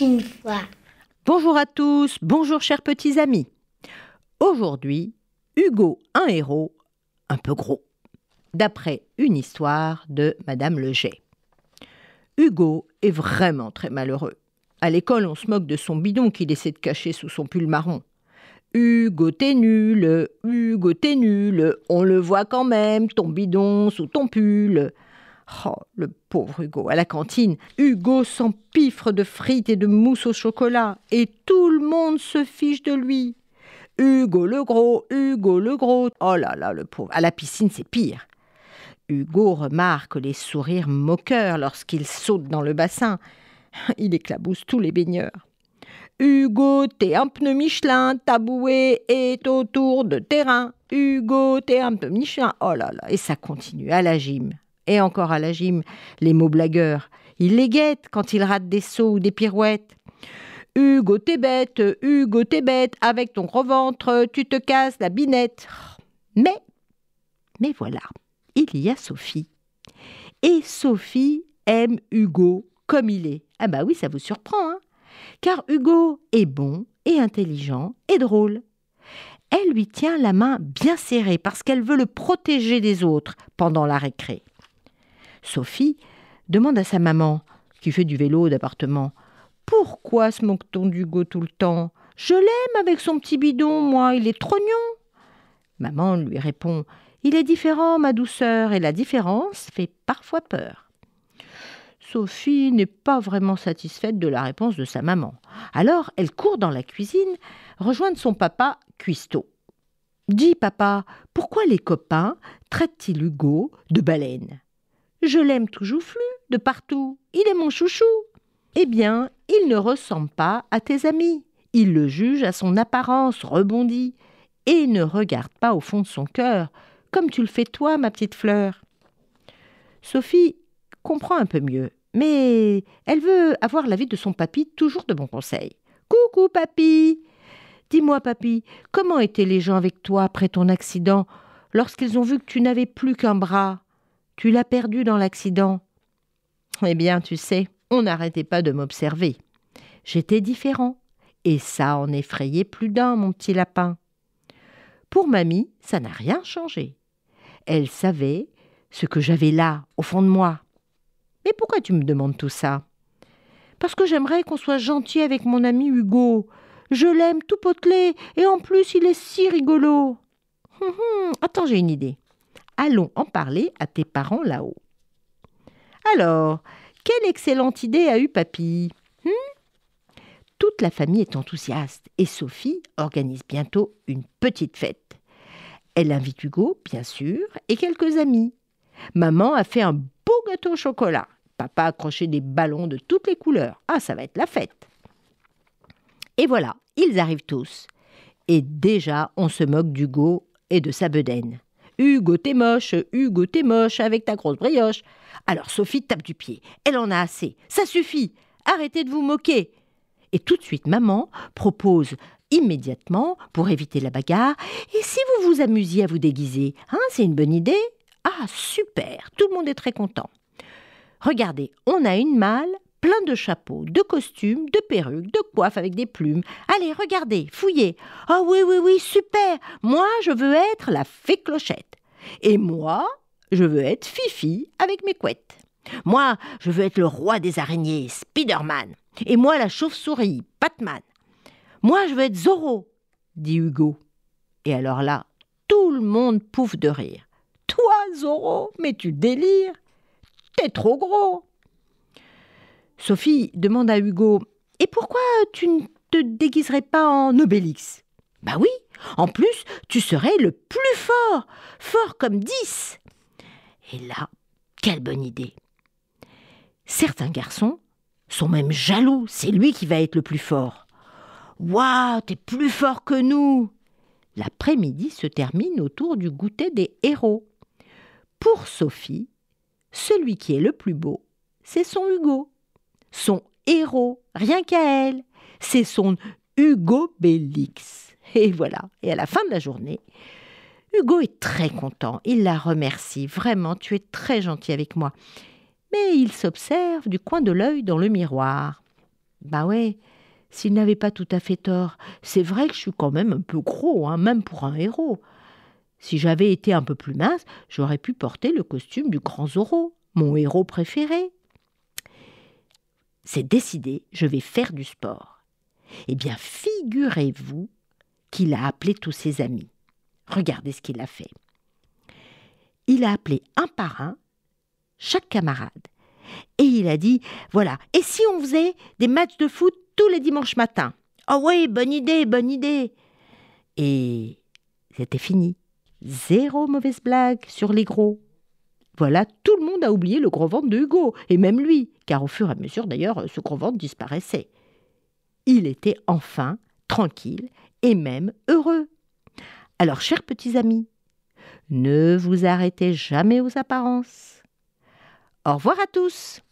Il fois. Bonjour à tous, bonjour chers petits amis. Aujourd'hui, Hugo, un héros, un peu gros, d'après une histoire de Madame Leger. Hugo est vraiment très malheureux. À l'école, on se moque de son bidon qu'il essaie de cacher sous son pull marron. Hugo, t'es nul, Hugo, t'es nul, on le voit quand même, ton bidon sous ton pull. Oh, le pauvre Hugo, à la cantine, Hugo s'empiffre de frites et de mousse au chocolat, et tout le monde se fiche de lui. Hugo le gros, Hugo le gros, oh là là, le pauvre, à la piscine c'est pire. Hugo remarque les sourires moqueurs lorsqu'il saute dans le bassin. Il éclabousse tous les baigneurs. Hugo, t'es un pneu Michelin, taboué. est autour de terrain. Hugo, t'es un pneu Michelin. Oh là là, et ça continue à la gym et encore à la gym, les mots blagueurs. Il les guette quand il rate des sauts ou des pirouettes. Hugo, t'es bête, Hugo, t'es bête, avec ton gros ventre, tu te casses la binette. Mais, mais voilà, il y a Sophie. Et Sophie aime Hugo comme il est. Ah bah oui, ça vous surprend, hein Car Hugo est bon et intelligent et drôle. Elle lui tient la main bien serrée parce qu'elle veut le protéger des autres pendant la récré. Sophie, demande à sa maman, qui fait du vélo d'appartement, Pourquoi se moque-t-on d'Hugo tout le temps Je l'aime avec son petit bidon, moi, il est trognon. Maman lui répond Il est différent, ma douceur, et la différence fait parfois peur. Sophie n'est pas vraiment satisfaite de la réponse de sa maman. Alors elle court dans la cuisine rejoindre son papa cuistot. Dis, papa, pourquoi les copains traitent-ils Hugo de baleine je l'aime toujours flu de partout. Il est mon chouchou. Eh bien, il ne ressemble pas à tes amis. Il le juge à son apparence rebondie et ne regarde pas au fond de son cœur, comme tu le fais toi, ma petite fleur. Sophie comprend un peu mieux, mais elle veut avoir l'avis de son papy, toujours de bons conseils. Coucou, papy Dis-moi, papy, comment étaient les gens avec toi après ton accident, lorsqu'ils ont vu que tu n'avais plus qu'un bras tu l'as perdu dans l'accident. Eh bien, tu sais, on n'arrêtait pas de m'observer. J'étais différent, et ça en effrayait plus d'un, mon petit lapin. Pour mamie, ça n'a rien changé. Elle savait ce que j'avais là, au fond de moi. Mais pourquoi tu me demandes tout ça Parce que j'aimerais qu'on soit gentil avec mon ami Hugo. Je l'aime tout potelé, et en plus il est si rigolo. Hum, hum, attends, j'ai une idée. Allons en parler à tes parents là-haut. Alors, quelle excellente idée a eu papy hmm Toute la famille est enthousiaste et Sophie organise bientôt une petite fête. Elle invite Hugo, bien sûr, et quelques amis. Maman a fait un beau gâteau au chocolat. Papa a accroché des ballons de toutes les couleurs. Ah, ça va être la fête. Et voilà, ils arrivent tous. Et déjà, on se moque d'Hugo et de sa bedaine. Hugo, t'es moche, Hugo, t'es moche, avec ta grosse brioche. Alors Sophie tape du pied. Elle en a assez. Ça suffit. Arrêtez de vous moquer. Et tout de suite, maman propose immédiatement, pour éviter la bagarre, et si vous vous amusiez à vous déguiser hein, c'est une bonne idée Ah, super Tout le monde est très content. Regardez, on a une malle plein de chapeaux, de costumes, de perruques, de coiffes avec des plumes. Allez, regardez, fouillez. Ah oui, oui, oui, super. Moi, je veux être la fée clochette. Et moi, je veux être Fifi avec mes couettes. Moi, je veux être le roi des araignées, Spider-Man. Et moi, la chauve-souris, Batman. Moi, je veux être Zorro, dit Hugo. Et alors là, tout le monde pouffe de rire. Toi, Zorro, mais tu délires. T'es trop gros. Sophie demande à Hugo Et pourquoi tu ne te déguiserais pas en obélix bah oui, en plus, tu serais le plus fort, fort comme dix. Et là, quelle bonne idée. Certains garçons sont même jaloux, c'est lui qui va être le plus fort. Waouh, t'es plus fort que nous L'après-midi se termine autour du goûter des héros. Pour Sophie, celui qui est le plus beau, c'est son Hugo. Son héros, rien qu'à elle, c'est son Hugo Bélix. Et voilà. Et à la fin de la journée, Hugo est très content. Il la remercie. Vraiment, tu es très gentil avec moi. Mais il s'observe du coin de l'œil dans le miroir. Bah ouais, s'il n'avait pas tout à fait tort, c'est vrai que je suis quand même un peu gros, hein, même pour un héros. Si j'avais été un peu plus mince, j'aurais pu porter le costume du grand Zorro, mon héros préféré. C'est décidé, je vais faire du sport. Eh bien, figurez-vous qu'il a appelé tous ses amis. Regardez ce qu'il a fait. Il a appelé un par un chaque camarade. Et il a dit, voilà, et si on faisait des matchs de foot tous les dimanches matins Oh oui, bonne idée, bonne idée. Et c'était fini. Zéro mauvaise blague sur les gros. Voilà, tout le monde a oublié le gros ventre de Hugo, et même lui, car au fur et à mesure d'ailleurs, ce gros ventre disparaissait. Il était enfin tranquille et même heureux. Alors, chers petits amis, ne vous arrêtez jamais aux apparences. Au revoir à tous.